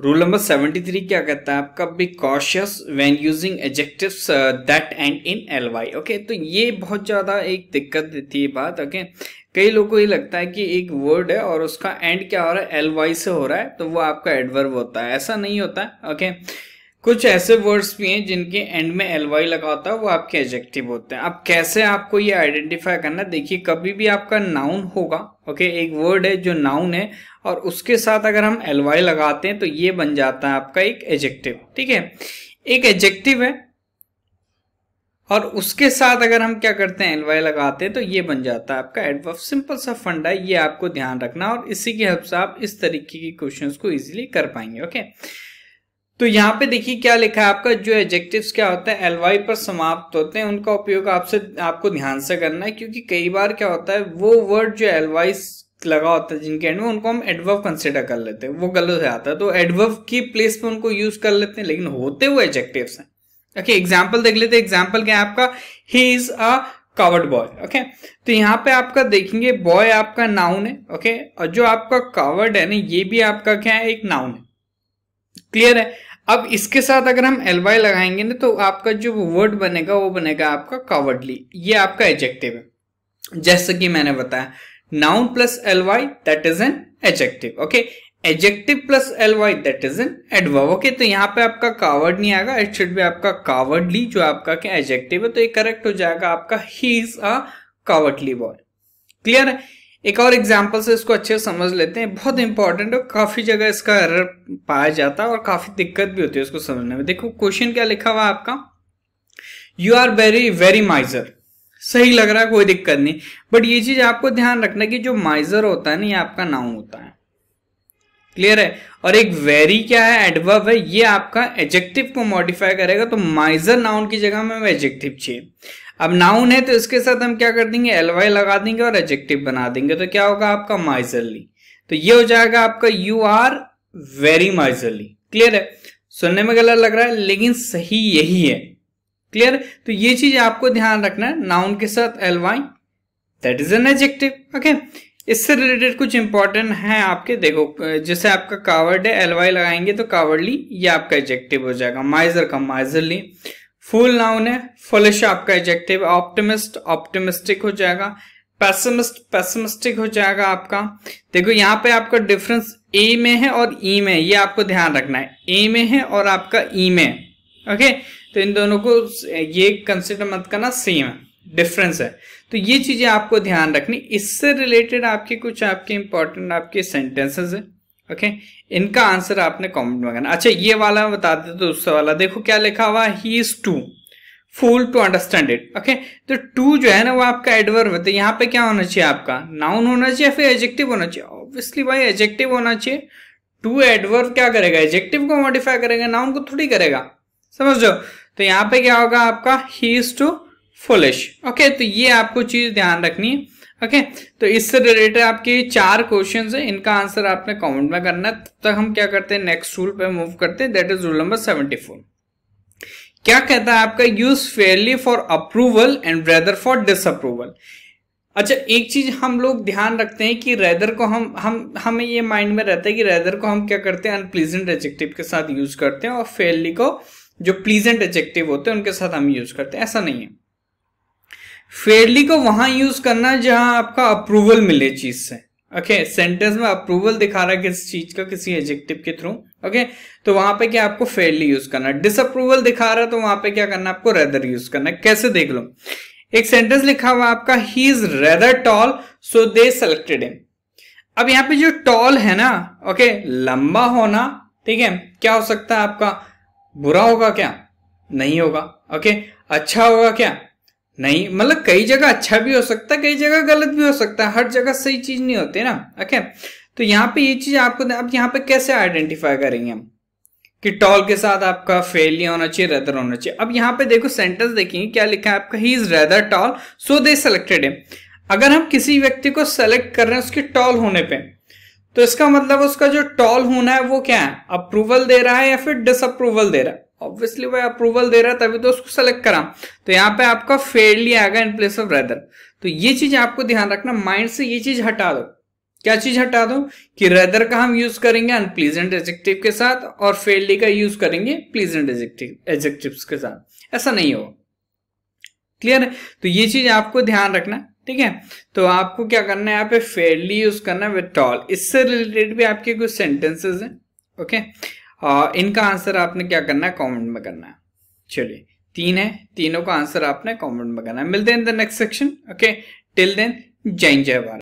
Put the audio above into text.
Rule number three क्या कहता है आपका be cautious when using adjective that and in L Y okay तो ये बहुत ज़्यादा एक दिक्कत देती है बात ओके okay? कई लोगों को ये लगता है कि एक वर्ड है और उसका एंड क्या हो रहा है एल वाई से हो रहा है तो वो आपका एडवर्ब होता है ऐसा नहीं होता ओके okay? कुछ ऐसे वर्ड्स भी हैं जिनके एंड में एल वाई लगा होता है वो आपके एजेक्टिव होते हैं अब कैसे आपको ये आइडेंटिफाई करना देखिए कभी भी आपका नाउन होगा ओके एक वर्ड है जो नाउन है और उसके साथ अगर हम एल वाई लगाते हैं तो ये बन जाता है आपका एक एजेक्टिव ठीक है एक एजेक्टिव है और उसके साथ अगर हम क्या करते हैं एल वाई लगाते हैं तो ये बन जाता है आपका एडवर्ब सिंपल सा फंडा है ये आपको ध्यान रखना और इसी के हिसाब से आप इस तरीके के क्वेश्चंस को इजीली कर पाएंगे ओके okay? तो यहाँ पे देखिए क्या लिखा है आपका जो एडजेक्टिव्स क्या होते हैं एलवाई पर समाप्त होते हैं उनका उपयोग आपसे आपको ध्यान से करना है क्योंकि कई बार क्या होता है वो वर्ड जो एलवाई लगा होता है जिनके एंड में उनको हम एडवर्व कंसिडर कर लेते हैं वो गलत हो जाता है तो एडवर्व की प्लेस पे उनको यूज कर लेते हैं लेकिन होते वो एजेक्टिव हैं ओके एग्जाम्पल देख लेते हैं एग्जाम्पल क्या है आपका he is a coward boy okay तो यहाँ पे आपका देखेंगे बॉय आपका नाउन है ओके okay? और जो आपका कावर्ड है ना ये भी आपका क्या है एक नाउन है क्लियर है अब इसके साथ अगर हम एल वाई लगाएंगे ना तो आपका जो वर्ड बनेगा वो बनेगा आपका कावर्डली ये आपका एजेक्टिव है जैसे कि मैंने बताया noun plus L Y that is an adjective okay adjective plus L Y that is an adverb okay तो यहाँ पे आपका कावर्ड नहीं आएगा इट शुड भी आपका कावर्डली जो आपका एजेक्टिव है तो ये करेक्ट हो जाएगा आपका he is a cowardly boy clear है एक और एग्जाम्पल से इसको अच्छे से समझ लेते हैं बहुत इंपॉर्टेंट है काफ़ी जगह इसका एरर पाया जाता है और काफ़ी दिक्कत भी होती है इसको समझने में देखो क्वेश्चन क्या लिखा हुआ आपका you are very very miser सही लग रहा है कोई दिक्कत नहीं बट ये चीज़ आपको ध्यान रखना कि जो माइजर होता है ना ये आपका नाउन होता है क्लियर है और एक वेरी क्या है एडवर्ब है ये आपका एजेक्टिव को मॉडिफाई करेगा तो माइजर नाउन की जगह में एजेक्टिव चाहिए अब नाउन है तो इसके साथ हम क्या कर देंगे एलवाई लगा देंगे और एजेक्टिव बना देंगे तो क्या होगा आपका माइजरली तो ये हो जाएगा आपका you are very miserly clear है सुनने में गलत लग रहा है लेकिन सही यही है क्लियर तो ये चीज आपको ध्यान रखना है नाउन के साथ L Y that is an adjective okay इससे रिलेटेड कुछ इंपॉर्टेंट है आपके देखो जैसे आपका कावर्ड है एलवाई लगाएंगे तो कावर्डली ये आपका एजेक्टिव हो जाएगा माइजर का माइजरली फुल नाउन है फुलिश आपका एजेक्टिव ऑप्टिमिस्ट ऑप्टिमिस्टिक हो जाएगा पेसमिस्ट पेसमिस्टिक हो जाएगा आपका देखो यहाँ पे आपका डिफरेंस ए में है और ई e में ये आपको ध्यान रखना है ए में है और आपका ई e में ओके तो इन दोनों को ये कंसिडर मत करना सेम है डिफरेंस है तो ये चीजें आपको ध्यान रखनी इससे रिलेटेड आपके कुछ आपके इंपॉर्टेंट आपके सेंटेंसेस है ओके okay? इनका आंसर आपने कमेंट में करना अच्छा ये वाला मैं बता देता तो दूसरा वाला देखो क्या लिखा हुआ he is too fool to understand it okay तो टू जो है ना वो आपका एडवर्ब है तो यहाँ पे क्या होना चाहिए आपका नाउन होना चाहिए फिर एजेक्टिव होना चाहिए ऑब्वियसली भाई एजेक्टिव होना चाहिए टू एडवर्ब क्या करेगा एजेक्टिव को मॉडिफाई करेगा नाउन को थोड़ी करेगा समझ लो तो यहाँ पे क्या होगा आपका he is too foolish okay तो ये आपको चीज ध्यान रखनी है ओके तो इससे रिलेटेड आपके चार क्वेश्चन है इनका आंसर आपने कमेंट में करना है तो तक हम क्या करते हैं नेक्स्ट रूल पे मूव करते हैं that is rule number seventy four क्या कहता है आपका use fairly for approval and rather for disapproval अच्छा एक चीज हम लोग ध्यान रखते हैं कि रेदर को हम हम हमें ये माइंड में रहता है कि रेदर को हम क्या करते हैं अनप्लीजेंट एजेक्टिव के साथ यूज करते हैं और फेयरली को जो प्लीजेंट एजेक्टिव होते हैं उनके साथ हम यूज करते हैं ऐसा नहीं है फेयरली को वहां यूज करना जहां आपका अप्रूवल मिले चीज से ओके okay, सेंटेंस में अप्रूवल दिखा रहा है किस चीज का किसी एजेक्टिव के थ्रू ओके okay, तो वहां पे क्या आपको फेयरली यूज करना डिसअप्रूवल दिखा रहा है तो वहां पे क्या करना आपको रेदर यूज करना कैसे देख लो एक सेंटेंस लिखा हुआ आपका he is rather tall so they selected him अब यहाँ पे जो टॉल है ना ओके okay, लंबा होना ठीक है क्या हो सकता है आपका बुरा होगा क्या नहीं होगा ओके अच्छा होगा क्या नहीं मतलब कई जगह अच्छा भी हो सकता है कई जगह गलत भी हो सकता है हर जगह सही चीज नहीं होती ना ओके तो यहाँ पे ये चीज आपको अब यहाँ पे कैसे आइडेंटिफाई करेंगे हम कि टॉल के साथ आपका फेलियर होना चाहिए रेदर होना चाहिए अब यहाँ पे देखो सेंटेंस देखिए क्या लिखा है आपका he is rather tall so they selected है अगर हम किसी व्यक्ति को सेलेक्ट कर रहे हैं उसके टॉल होने पे तो इसका मतलब उसका जो टॉल होना है वो क्या है अप्रूवल दे रहा है या फिर डिसअप्रूवल दे रहा है ऑब्वियसली वो अप्रूवल दे रहा है तभी तो उसको सेलेक्ट करा तो यहाँ पे आपका फेयरली आएगा इन प्लेस ऑफ रेदर तो ये चीज आपको ध्यान रखना माइंड से ये चीज हटा दो क्या चीज हटा दो कि रेदर का हम यूज करेंगे अनप्लीजेंट एजेक्टिव के साथ और फेयरली का यूज करेंगे प्लीजेंट एजेक्टिव एजेक्टिव के साथ ऐसा नहीं होगा क्लियर है तो ये चीज आपको ध्यान रखना ठीक है तो आपको क्या करना है यहाँ पे फेयरली यूज करना है विथ टॉल इससे रिलेटेड भी आपके कुछ सेंटेंसेस हैं ओके इनका आंसर आपने क्या करना है कॉमेंट में करना है चलिए तीन है तीनों का आंसर आपने कॉमेंट में करना है मिलते हैं in the next section okay till then जय जय भारत